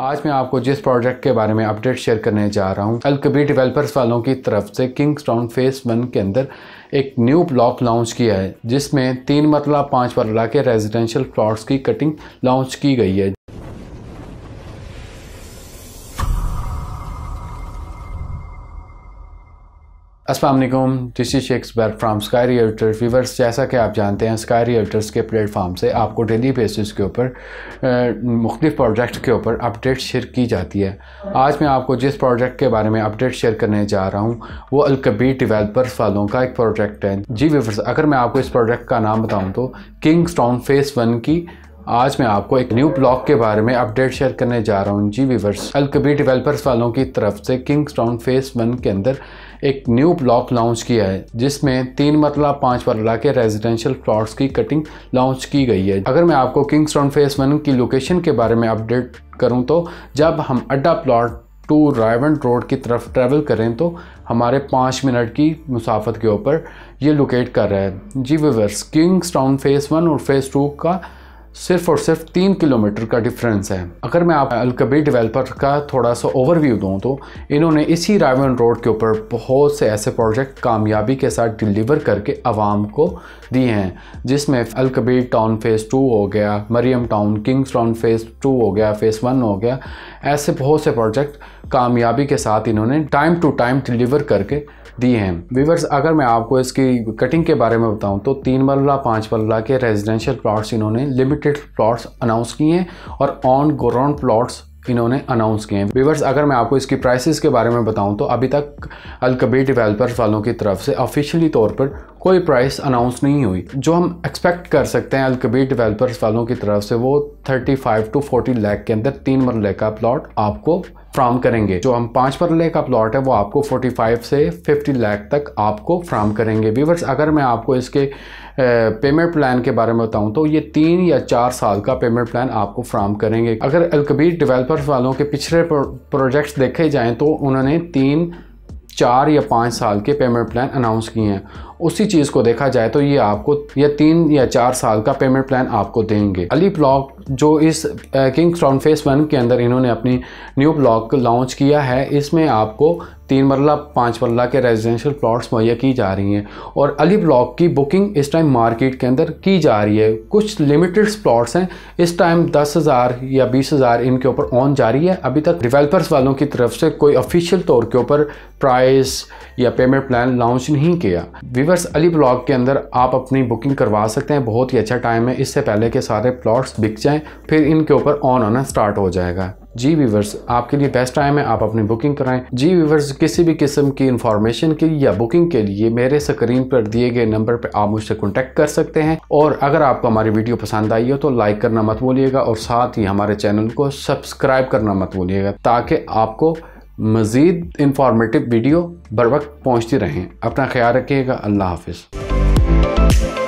आज मैं आपको जिस प्रोजेक्ट के बारे में अपडेट शेयर करने जा रहा हूँ अलकबी डेवलपर्स वालों की तरफ से किंग्स टाउन फेस वन के अंदर एक न्यू ब्लॉक लॉन्च किया है जिसमें तीन मरला मतलब पाँच मरला के रेजिडेंशियल प्लॉट्स की कटिंग लॉन्च की गई है असलम दिस इज शेक्सबर्ग फ्राम स्काई रियल्टर व्यूवर्स जैसा कि आप जानते हैं स्काई रियल्टर्स के प्लेटफार्म से आपको डेली बेसिस के ऊपर मुख्तफ प्रोजेक्ट के ऊपर अपडेट शेयर की जाती है आज मैं आपको जिस प्रोजेक्ट के बारे में अपडेट शेयर करने जा रहा हूँ वो अलकबीर डिवेलपर्स वालों का एक प्रोजेक्ट है जी व्यूवर्स अगर मैं आपको इस प्रोजेक्ट का नाम बताऊँ तो किंग स्टॉन फेस वन की आज मैं आपको एक न्यू ब्लॉग के बारे में अपडेट शेयर करने जा रहा हूँ जी व्यूवर्स अलकबीर डिवेलपर्स वालों की तरफ से किंग स्टॉन फेस वन के अंदर एक न्यू ब्लॉक लॉन्च किया है जिसमें तीन मतला पाँच मरला के रेजिडेंशियल प्लॉट्स की कटिंग लॉन्च की गई है अगर मैं आपको किंग्स टाउन फेस वन की लोकेशन के बारे में अपडेट करूं तो जब हम अड्डा प्लॉट टू रायवन रोड की तरफ ट्रैवल करें तो हमारे पाँच मिनट की मुसाफत के ऊपर ये लोकेट कर रहा है जी viewers Kings Town phase one और फेज़ टू का सिर्फ और सिर्फ तीन किलोमीटर का डिफरेंस है अगर मैं आप अलकबी डेवलपर का थोड़ा सा ओवरव्यू दूं तो इन्होंने इसी रायन रोड के ऊपर बहुत से ऐसे प्रोजेक्ट कामयाबी के साथ डिलीवर करके आवाम को दिए हैं जिसमें अलकबी टाउन फेज़ टू हो गया Maryam town Kings Town phase two हो गया फेज़ वन हो गया ऐसे बहुत से प्रोजेक्ट कामयाबी के साथ इन्होंने टाइम टू टाइम डिलीवर करके दिए हैं वीवर्स अगर मैं आपको इसकी कटिंग के बारे में बताऊं तो तीन मरला पाँच मरला के रेजिडेंशियल प्लाट्स इन्होंने लिमिट लिमिटेड प्लॉट्स अनाउंस किए हैं और ऑन ग्राउंड प्लॉट्स इन्होंने अनाउंस किए हैं व्यूवर्स अगर मैं आपको इसकी प्राइसेस के बारे में बताऊं तो अभी तक अलकबीर डेवलपर्स वालों की तरफ से ऑफिशियली तौर पर कोई प्राइस अनाउंस नहीं हुई जो हम एक्सपेक्ट कर सकते हैं अलकबीर डेवलपर्स वालों की तरफ से वो 35 टू 40 लाख के अंदर तीन मरल का प्लॉट आपको फ्राम करेंगे जो हम पांच मरले का प्लॉट है वो आपको 45 से 50 लाख तक आपको फ्राम करेंगे व्यूवर्स अगर मैं आपको इसके पेमेंट प्लान के बारे में बताऊं तो ये तीन या चार साल का पेमेंट प्लान आपको फ्राम करेंगे अगर अलकबीर डेवलपर्स वालों के पिछले प्रोजेक्ट्स देखे जाएँ तो उन्होंने तीन चार या पाँच साल के पेमेंट प्लान अनाउंस किए हैं उसी चीज़ को देखा जाए तो ये आपको या तीन या चार साल का पेमेंट प्लान आपको देंगे अली ब्लॉक जो इस किंग क्राउन फेस वन के अंदर इन्होंने अपनी न्यू ब्लॉक लॉन्च किया है इसमें आपको तीन मरला पाँच मरला के रेजिडेंशियल प्लॉट्स मुहैया की जा रही हैं और अली ब्लॉक की बुकिंग इस टाइम मार्केट के अंदर की जा रही है कुछ लिमिटेड प्लॉट्स हैं इस टाइम दस हज़ार या बीस हज़ार इनके ऊपर ऑन जारी है अभी तक डिवेलपर्स वालों की तरफ से कोई ऑफिशियल तौर के ऊपर प्राइस या पेमेंट प्लान लॉन्च नहीं किया वीवर्स अली ब्लॉक के अंदर आप अपनी बुकिंग करवा सकते हैं बहुत ही अच्छा टाइम है इससे पहले के सारे प्लॉट्स बिक जाए जाए फिर इनके ऊपर ऑन आना स्टार्ट हो जाएगा जी वीवर्स आपके लिए बेस्ट टाइम है आप अपनी बुकिंग कराएं जी वीवर्स किसी भी किस्म की इंफॉर्मेशन के लिए या बुकिंग के लिए मेरे स्क्रीन पर दिए गए नंबर पर आप मुझसे कॉन्टेक्ट कर सकते हैं और अगर आपको हमारी वीडियो पसंद आई हो तो लाइक करना मत बोलिएगा और साथ ही हमारे चैनल को सब्सक्राइब करना मत बोलिएगा ताकि आपको मज़ीद इंफॉर्मेटिव वीडियो बर वक्त पहुँचती रहें अपना ख्याल रखिएगा अल्लाह हाफिज़